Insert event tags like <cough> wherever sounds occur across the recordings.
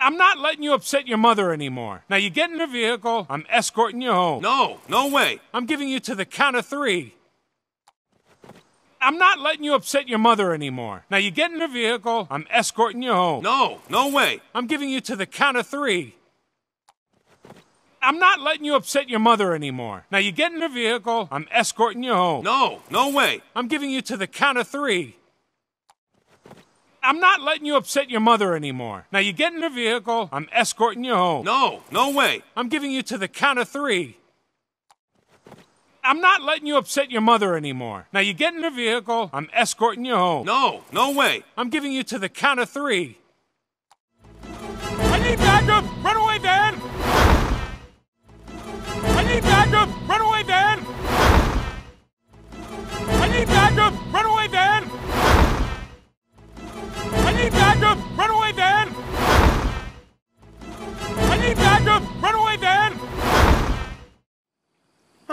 I'm not letting you upset your mother anymore. Now you get in the vehicle, I'm escorting you home. No, no way. I'm giving you to the count of three. I'm not letting you upset your mother anymore. Now you get in the vehicle, I'm escorting you home. No, no way. I'm giving you to the count of three. I'm not letting you upset your mother anymore. Now you get in the vehicle, I'm escorting you home. No, no way. I'm giving you to the count of three. I'm not letting you upset your mother anymore. Now you get in the vehicle, I'm escorting you home. No, no way. I'm giving you to the count of three. I'm not letting you upset your mother anymore. Now you get in the vehicle, I'm escorting you home. No, no way. I'm giving you to the count of three. I need backup! Run away!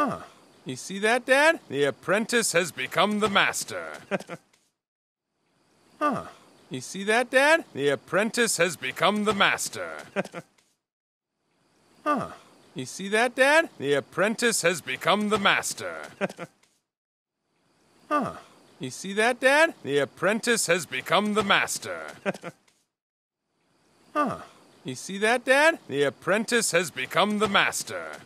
Huh. You see that, Dad? The apprentice has become the master. <laughs> huh. You see that, Dad? The apprentice has become the master. <laughs> huh. You see that, Dad? The apprentice has become the master. <laughs> huh. You see that, Dad? The apprentice has become the master. huh. You see that, Dad? The apprentice has become the master.